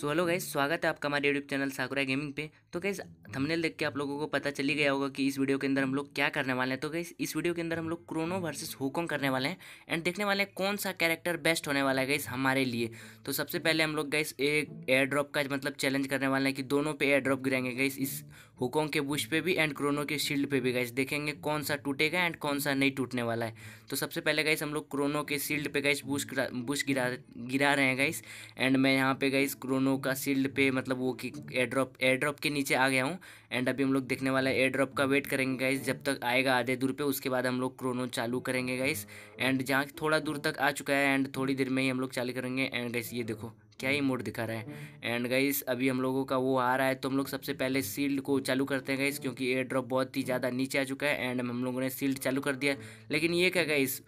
So hello guys स्वागत है आपका हमारे यूट्यूब चैनल साकुरा गेमिंग पे तो गाइज थंबनेल देख के आप लोगों को पता चली गया होगा कि इस वीडियो के अंदर हम लोग क्या करने वाले हैं तो गाइज इस वीडियो के अंदर हम लोग क्रोनो वर्सेस हुकोंग करने वाले हैं एंड देखने वाले हैं कौन सा कैरेक्टर बेस्ट होने वाला है गाइज हमारे लिए तो सबसे पहले हम लोग गाइज एक एयर ड्रॉप का मतलब चैलेंज करने वाले हैं कि दोनों पे एयर ड्रॉप गिराएंगे गाइज इस हुकोंग के बुश पे भी एंड क्रोनो के शील्ड पे भी गाइस देखेंगे कौन सा टूटेगा एंड कौन सा नहीं टूटने वाला है तो सबसे पहले गाइस हम लोग क्रोनो के शील्ड पे गाइस बुश बुश गिरा गिरा रहे हैं गाइस एंड मैं यहाँ पे गाइस क्रोनो का शील्ड पे मतलब वो कि एड्रॉप एड्रॉप के नीचे आ गया हूँ एंड अभी हम लोग देखने वाला है एड्रॉप का वेट करेंगे गाइस जब तक आएगा आधे दूर पर उसके बाद हम लोग क्रोनो चालू करेंगे गाइस एंड जहाँ थोड़ा दूर तक आ चुका है एंड थोड़ी देर में ही हम लोग चालू करेंगे एंड गाइस ये देखो क्या ही मोड दिखा रहा है एंड गाइस अभी हम लोगों का वो आ रहा है तो हम लोग सबसे पहले सील्ड को चालू करते हैं गाइस क्योंकि एयर ड्रॉप बहुत ही ज़्यादा नीचे आ चुका है एंड हम लोगों ने सील्ड चालू कर दिया लेकिन ये क्या गाइस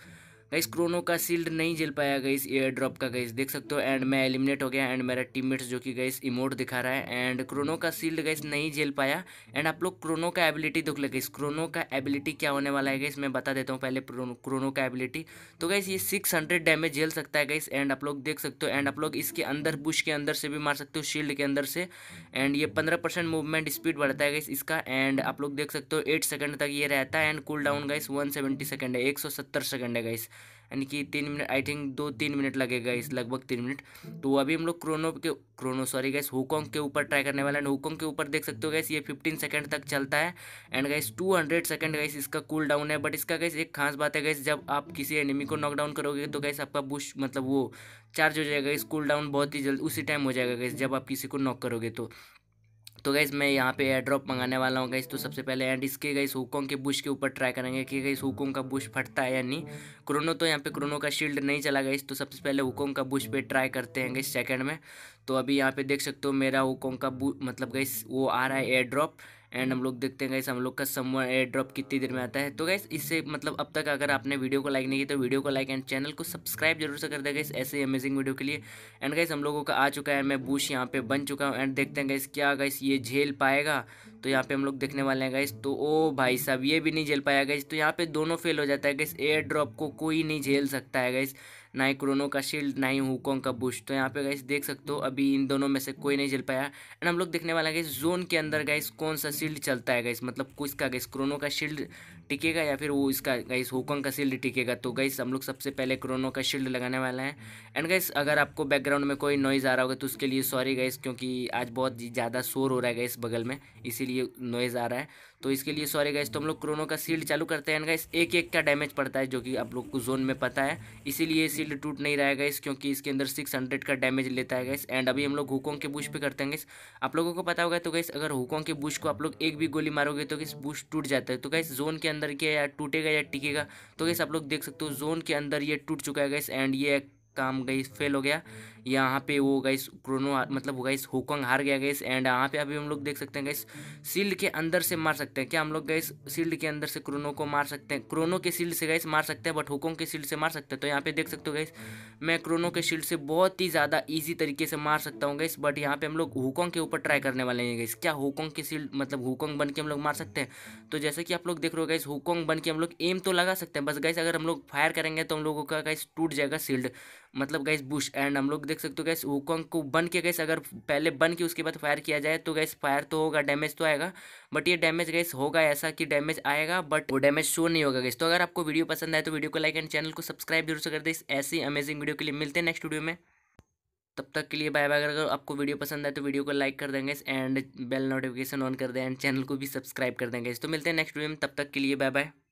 गाइस क्रोनो का सील्ड नहीं झेल पाया गाइस एयर ड्रॉप का गाइस देख सकते हो एंड मैं एलिमिनेट हो गया एंड मेरा टीममेट्स जो कि गाइस इमोट दिखा रहा है एंड क्रोनो का सील्ड गाइस नहीं झेल पाया एंड आप लोग क्रोनो का एबिलिटी देख ले इस क्रोनो का एबिलिटी क्या होने वाला है गाइस मैं बता देता हूँ पहले क्रोनो का एबिलिटी तो गाइस ये सिक्स हंड्रेड डैमेज झेल सकता है गाइस एंड आप लोग देख सकते हो एंड आप लोग इसके अंदर बुश के अंदर से भी मार सकते हो शील्ड के अंदर से एंड ये पंद्रह परसेंट मूवमेंट स्पीड बढ़ता है गाइस इसका एंड आप लोग देख सकते हो एट सेकंड तक ये रहता है and cool down guys one seventy second है एक सौ सत्तर सेकेंड है गाइस यानी कि तीन मिनट आई थिंक दो तीन मिनट लगेगा इस लगभग तीन मिनट तो अभी हम लोग क्रोनो के क्रोनो सॉरी गैस हुकोंग के ऊपर ट्राई करने वाला है हुकोंग के ऊपर देख सकते हो गैस ये फिफ्टीन सेकंड तक चलता है and guys two hundred second guys इसका कूल डाउन है बट इसका गैस एक खास बात है गैस जब आप किसी एनिमी को नॉकडाउन करोगे तो गैस आपका बुश मतलब वो चार्ज हो जाएगा इस कूल डाउन बहुत ही जल्द उसी टाइम हो जाएगा गैस जब आप किसी को नॉक करोगे तो तो गई मैं यहाँ पे एयर ड्रॉप मंगाने वाला हूँ गई तो सबसे पहले एंड इसके गई हुकोंग के बुश के ऊपर ट्राई करेंगे कि गई हुकों का बुश फटता है या नहीं क्रोनो तो यहाँ पे क्रोनो का शील्ड नहीं चला गई तो सबसे पहले हुकोंग का बुश पे ट्राई करते हैं गई सेकेंड में तो अभी यहाँ पे देख सकते हो मेरा हुकोंग का बु मतलब गई वो आ रहा है एयर ड्रॉप एंड हम हम्म। लोग देखते हैं गाइस हम लोग का समर एयर ड्रॉप कितनी देर में आता है तो गैस इससे मतलब अब तक अगर आपने वीडियो को लाइक नहीं किया तो वीडियो को लाइक एंड चैनल को सब्सक्राइब जरूर से कर देगा इस ऐसे अमेजिंग वीडियो के लिए एंड गाइस हम लोगों का आ चुका है मैं बूश यहाँ पे बन चुका हूँ एंड देखते हैं गाइस क्या गाइस ये झेल पाएगा तो यहाँ पे हम लोग देखने वाले हैं गाइस तो ओ भाई साहब ये भी नहीं झेल पाया गाइस तो यहाँ पे दोनों फेल हो जाता है गैस एयर ड्रॉप को कोई नहीं झेल सकता है गाइस ना ही क्रोनो का शील्ड ना ही हुकोंग का बुश तो यहाँ पे गाइस देख सकते हो अभी इन दोनों में से कोई नहीं चल पाया एंड हम लोग देखने वाला गाइस जोन के अंदर गाइस कौन सा शील्ड चलता है गाइस मतलब कुछ का गाइस क्रोनो का शील्ड टिकेगा या फिर वो इसका गाइस हुकोंग का शील्ड टिकेगा तो गाइस हम लोग सबसे पहले क्रोनो का शील्ड लगाने वाला है एंड गाइस अगर आपको बैकग्राउंड में कोई नॉइज़ आ रहा होगा तो उसके लिए सॉरी गाइस क्योंकि आज बहुत ज़्यादा शोर हो रहा है गाइस बगल में इसीलिए नॉइज़ आ रहा है तो इसके लिए सॉरी गाइस तो हम लोग क्रोनो का सील्ड चालू करते हैं गाइस एक एक का डैमेज पड़ता है जो कि आप लोग को जोन में पता है इसीलिए सील्ड टूट नहीं रहा है गाइस क्योंकि इसके अंदर सिक्स हंड्रेड का डैमेज लेता है गाइस एंड अभी हम लोग हुकोंग के बुश पे करते हैं गाइस आप लोगों को पता होगा तो गाइस अगर हुकोंग के बुश को आप लोग एक भी गोली मारोगे तो गाइस बुश टूट जाता है तो गाइस जोन के अंदर के या टूटेगा या टिकेगा तो गाइस आप लोग देख सकते हो जोन के अंदर ये टूट चुका है गाइस एंड ये काम गई फेल हो गया यहाँ पे वो गाइस क्रोनो मतलब वो गाइस होकंग हार गया गाइस एंड यहाँ पे अभी हम लोग देख सकते हैं गाइस सील्ड के अंदर से मार सकते हैं क्या हम लोग गाइस सील्ड के अंदर से क्रोनो को मार सकते हैं क्रोनो के सील्ड से गाइस मार सकते हैं बट होकंग के सील्ड से मार सकते हैं तो यहाँ पे देख सकते हो गाइस मैं क्रोनो के शील्ड से बहुत ही ज़्यादा ईजी तरीके से मार सकता हूँ गाइस बट यहाँ पे हम लोग हुकोंग के ऊपर ट्राई करने वाले हैं गाइस क्या हुकोंग के सील्ड मतलब हुकोंग बन के हम लोग मार सकते हैं तो जैसे कि आप लोग देख रहे हो गाइस हुकोंग बन के हम लोग एम तो लगा सकते हैं बस गाइस अगर हम लोग फायर करेंगे तो हम लोगों का गाइस टूट जाएगा सील्ड मतलब गैस बुश एंड हम लोग देख सकते हो गैस हुकॉन्ग को बन के गैस अगर पहले बन के उसके बाद फायर किया जाए तो गैस फायर तो होगा डैमेज तो आएगा बट ये डैमेज गैस होगा ऐसा कि डैमेज आएगा बट वो डैमेज शो नहीं होगा गैस तो अगर आपको वीडियो पसंद आए तो वीडियो को लाइक एंड चैनल को सब्सक्राइब जरूर से कर दे ऐसी अमेजिंग वीडियो के लिए मिलते हैं नेक्स्ट वीडियो में तब तक के लिए बाय बाय अगर आपको वीडियो पसंद आए तो वीडियो को लाइक कर देंगे एंड बेल नोटिफिकेशन ऑन कर दें एंड चैनल को भी सब्सक्राइब कर देंगे तो मिलते हैं नेक्स्ट वीडियो में तब तक के लिए बाय बाय